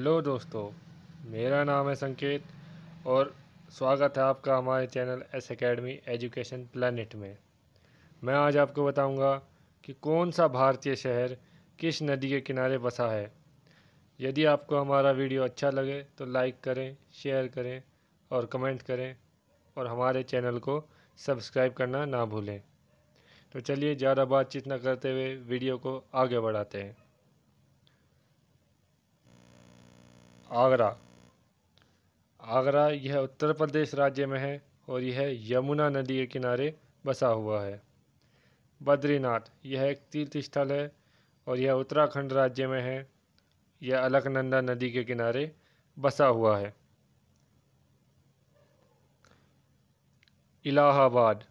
hello दोस्तों मेरा नाम है संकेत और स्वागत है आपका हमारे channel S academy education planet में मैं आज आपको बताऊंगा कि कौन सा भारतीय शहर किस नदी के किनारे बसा है यदि आपको हमारा वीडियो अच्छा लगे तो लाइक करें शेयर करें और कमेंट करें और हमारे चैनल को सब्सक्राइब करना ना भूलें तो चलिए ज़्यादा बातचीत न करते हुए वीडियो को आगे बढ़ाते हैं आगरा आगरा यह उत्तर प्रदेश राज्य में है और यह यमुना नदी के किनारे बसा हुआ है बद्रीनाथ यह एक तीर्थ स्थल है और यह उत्तराखंड राज्य में है यह अलकनंदा नदी के किनारे बसा हुआ है इलाहाबाद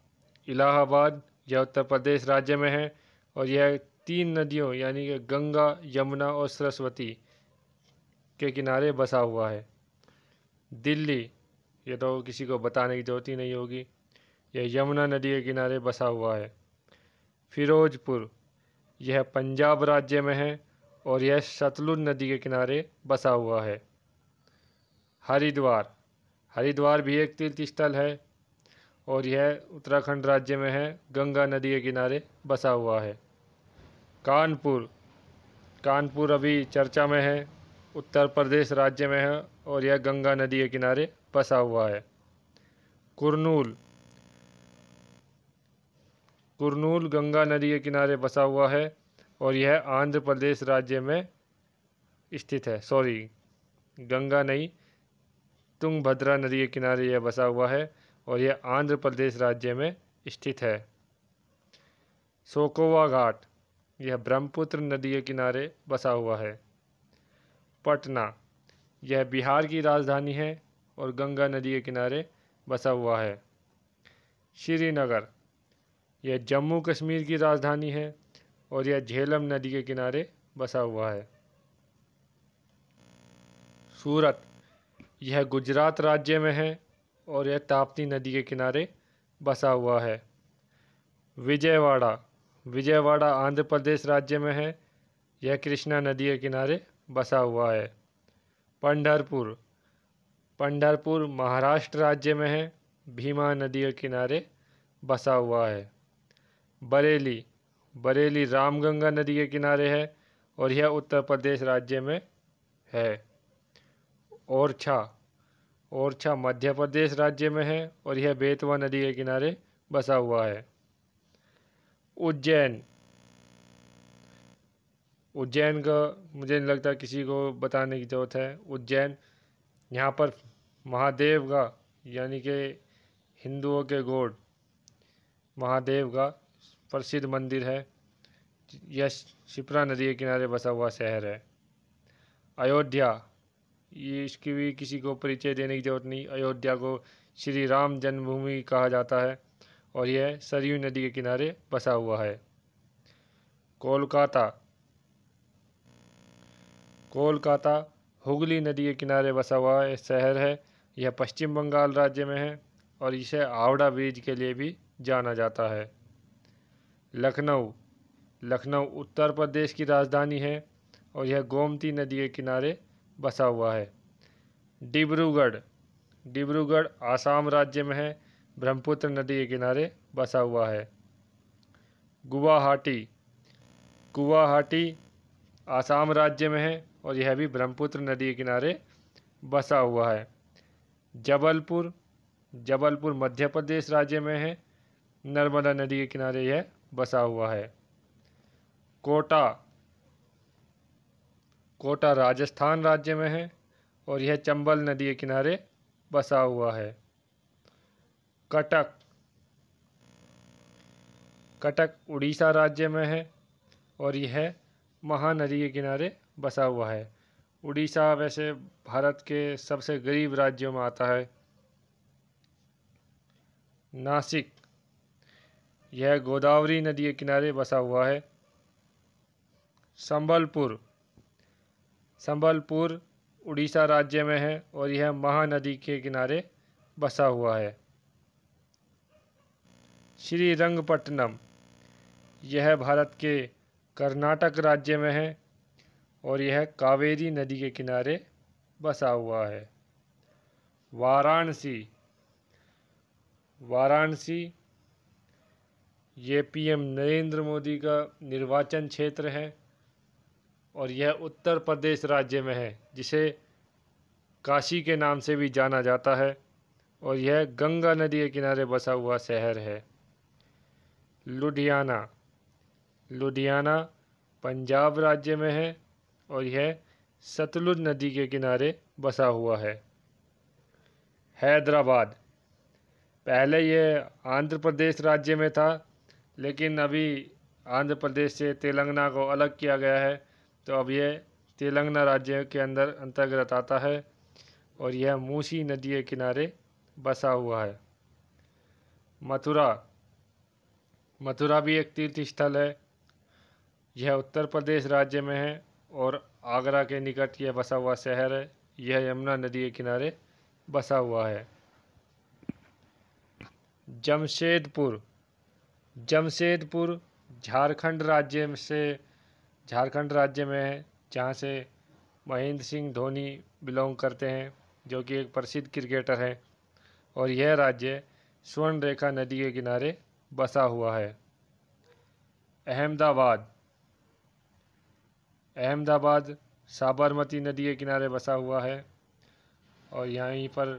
इलाहाबाद यह उत्तर प्रदेश राज्य में है और यह तीन नदियों यानी कि गंगा यमुना और सरस्वती के किनारे बसा हुआ है दिल्ली ये तो किसी को बताने की ज़रूरत ही नहीं होगी यह यमुना नदी के किनारे बसा हुआ है फिरोजपुर यह पंजाब राज्य में है और यह सतलुज नदी के किनारे बसा हुआ है हरिद्वार हरिद्वार भी एक तीर्थ स्थल है और यह उत्तराखंड राज्य में है गंगा नदी के किनारे बसा हुआ है कानपुर कानपुर अभी चर्चा में है उत्तर प्रदेश राज्य में है और यह गंगा नदी के किनारे बसा हुआ है कुरनूल कुरनूल गंगा नदी के किनारे बसा हुआ है और यह आंध्र प्रदेश राज्य में स्थित है सॉरी गंगा नहीं तुंगभद्रा नदी के किनारे यह बसा हुआ है और यह आंध्र प्रदेश राज्य में स्थित है सोकोवा घाट यह ब्रह्मपुत्र नदी के किनारे बसा हुआ है पटना यह बिहार की राजधानी है और गंगा नदी के किनारे बसा हुआ है श्रीनगर यह जम्मू कश्मीर की राजधानी है और यह झेलम नदी के किनारे बसा हुआ है सूरत यह गुजरात राज्य में है और यह ताप्ती नदी के किनारे बसा हुआ है विजयवाड़ा विजयवाड़ा आंध्र प्रदेश राज्य में है यह कृष्णा नदी के किनारे बसा हुआ है पंडरपुर पंडरपुर महाराष्ट्र राज्य में है भीमा नदी के किनारे बसा हुआ है बरेली बरेली रामगंगा नदी के किनारे है और यह उत्तर प्रदेश राज्य में है ओरछा ओरछा मध्य प्रदेश राज्य में है और यह बेतवा नदी के किनारे बसा हुआ है उज्जैन उज्जैन का मुझे नहीं लगता किसी को बताने की ज़रूरत है उज्जैन यहाँ पर महादेव का यानी कि हिंदुओं के गोड महादेव का प्रसिद्ध मंदिर है यह शिप्रा नदी के किनारे बसा हुआ शहर है अयोध्या ये इसकी भी किसी को परिचय देने की ज़रूरत नहीं अयोध्या को श्री राम जन्मभूमि कहा जाता है और यह सरयू नदी के किनारे बसा हुआ है कोलकाता कोलकाता हुगली नदी के किनारे बसा हुआ शहर है यह पश्चिम बंगाल राज्य में है और इसे हावड़ा ब्रिज के लिए भी जाना जाता है लखनऊ लखनऊ उत्तर प्रदेश की राजधानी है और यह गोमती नदी के किनारे बसा हुआ है डिब्रूगढ़ डिब्रूगढ़ आसाम राज्य में है ब्रह्मपुत्र नदी के किनारे बसा हुआ है गुवाहाटी गुवाहाटी आसाम राज्य में है और यह भी ब्रह्मपुत्र नदी के किनारे बसा हुआ है जबलपुर जबलपुर मध्य प्रदेश राज्य में है नर्मदा नदी के किनारे यह बसा हुआ है कोटा कोटा राजस्थान राज्य में है और यह चंबल नदी के किनारे बसा हुआ है कटक कटक उड़ीसा राज्य में है और यह महानदी के किनारे बसा हुआ है उड़ीसा वैसे भारत के सबसे गरीब राज्यों में आता है नासिक यह गोदावरी नदी के किनारे बसा हुआ है संबलपुर संबलपुर उड़ीसा राज्य में है और यह महानदी के किनारे बसा हुआ है श्री रंगपट्टनम यह भारत के कर्नाटक राज्य में है और यह कावेरी नदी के किनारे बसा हुआ है वाराणसी वाराणसी ये पीएम नरेंद्र मोदी का निर्वाचन क्षेत्र है और यह उत्तर प्रदेश राज्य में है जिसे काशी के नाम से भी जाना जाता है और यह गंगा नदी के किनारे बसा हुआ शहर है लुधियाना लुधियाना पंजाब राज्य में है और यह सतलुज नदी के किनारे बसा हुआ है हैदराबाद पहले यह आंध्र प्रदेश राज्य में था लेकिन अभी आंध्र प्रदेश से तेलंगाना को अलग किया गया है तो अब यह तेलंगाना राज्य के अंदर अंतर्गत आता है और यह मूसी नदी के किनारे बसा हुआ है मथुरा मथुरा भी एक तीर्थ स्थल है यह उत्तर प्रदेश राज्य में है और आगरा के निकट यह बसा हुआ शहर है यह यमुना नदी के किनारे बसा हुआ है जमशेदपुर जमशेदपुर झारखंड राज्य से झारखंड राज्य में है जहाँ से महेंद्र सिंह धोनी बिलोंग करते हैं जो कि एक प्रसिद्ध क्रिकेटर है और यह राज्य स्वर्ण रेखा नदी के किनारे बसा हुआ है अहमदाबाद अहमदाबाद साबरमती नदी के किनारे बसा हुआ है और यहीं पर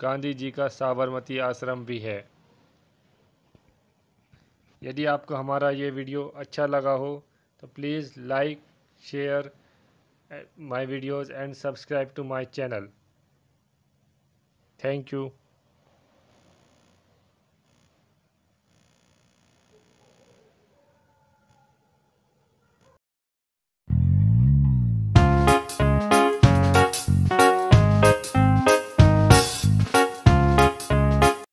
गांधी जी का साबरमती आश्रम भी है यदि आपको हमारा ये वीडियो अच्छा लगा हो तो please like share my videos and subscribe to my channel thank you